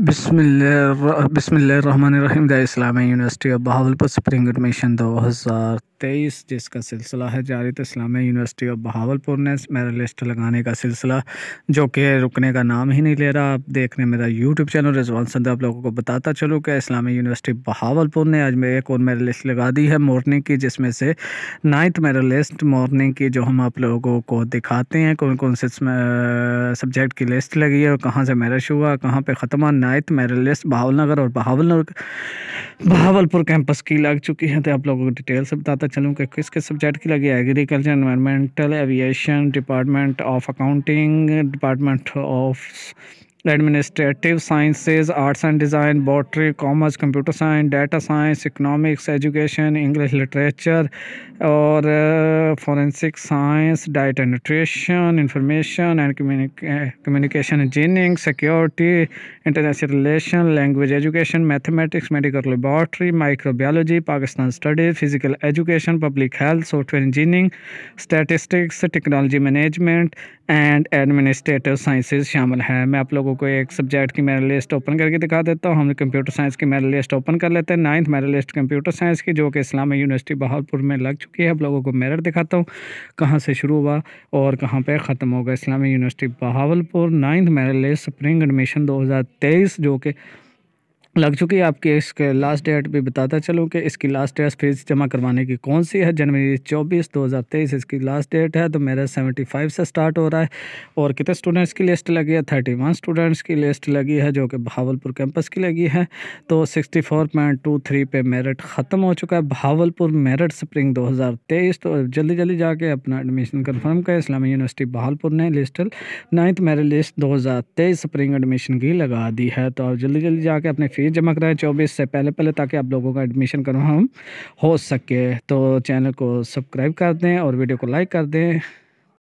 Rahim the Islamia university of Bahawalpur spring admission दो हज़ार तेईस जिसका सिलसिला है जारी तो इस्लामी यूनिवर्सिटी ऑफ बहावलपुर ने मेरा लिस्ट लगाने का सिलसिला जो कि रुकने का नाम ही नहीं ले रहा आप देखने मेरा यूट्यूब चैनल रिजवान संद आप लोगों को बताता चलो कि इस्लामी यूनिवर्सिटी बहावलपुर ने आज मेरे एक और मेरा लिस्ट लगा दी है मॉर्निंग की जिसमें से नाइन्थ मेरा लिस्ट मॉर्निंग की जो हम आप लोगों को दिखाते हैं कौन कौन से सब्जेक्ट की लिस्ट लगी है और कहाँ से मेरा शुरू हुआ कहाँ पर ख़त्म हुआ नाइन्थ मेरा लिस्ट बहावल नगर और बहावल नगर भावलपुर कैंपस की लग चुकी है तो आप लोगों को डिटेल से बताता चलूँ कि किस किस सब्जेक्ट की लगी है agriculture environmental aviation department of accounting department of administrative sciences arts and design botany commerce computer science data science economics education English literature और forensic science diet and nutrition information and communication engineering security international relation language education mathematics medical laboratory microbiology Pakistan study physical education public health software engineering statistics technology management and administrative sciences शामिल हैं मैं आप लोगों लोगों कोई एक subject की मेरा लिस्ट ओपन करके दिखा देता हूँ हम कंप्यूटर साइंस की मेरा लिस्ट ओपन कर लेते हैं नाइन्थ मेरा लिस्ट कंप्यूटर साइंस की जो कि इस्लामिक यूनिवर्सिटी बहालपुर में लग चुकी है अब लोगों को मेरट दिखाता हूँ कहाँ से शुरू हुआ और कहाँ पर ख़त्म होगा इस्लामिक यूनिवर्सिटी बहावलपुर नाइन्थ मेरा लिस्ट स्प्रिंग एडमिशन दो जो कि लग चुकी है आपकी इसके लास्ट डेट भी बताता चलूँ कि इसकी लास्ट डेट फीस जमा करवाने की कौन सी है जनवरी चौबीस दो हज़ार तेईस इसकी लास्ट डेट है तो मेरा सेवेंटी फाइव से स्टार्ट हो रहा है और कितने स्टूडेंट्स की लिस्ट लगी है थर्टी वन स्टूडेंट्स की लिस्ट लगी है जो कि भावलपुर कैंपस की लगी है तो sixty four point two three पे मेरिट ख़त्म हो चुका है भावलपुर मेरिट स्प्रिंग दो हज़ार तेईस तो जल्दी जल्दी जाके अपना एडमिशन कन्फर्म करें इस्लामी यूनिवर्सिटी भावलपुर ने लिस्ट नाइन्थ मेरिट लिस्ट दो हज़ार तेईस स्प्रिंग एडमिशन की लगा दी है तो आप जल्दी जल्दी जाके अपने फ़ीस जमा कराएं चौबीस से पहले पहले ताकि आप लोगों का एडमिशन करवा हम हो सके तो चैनल को सब्सक्राइब कर दें और वीडियो को लाइक कर दें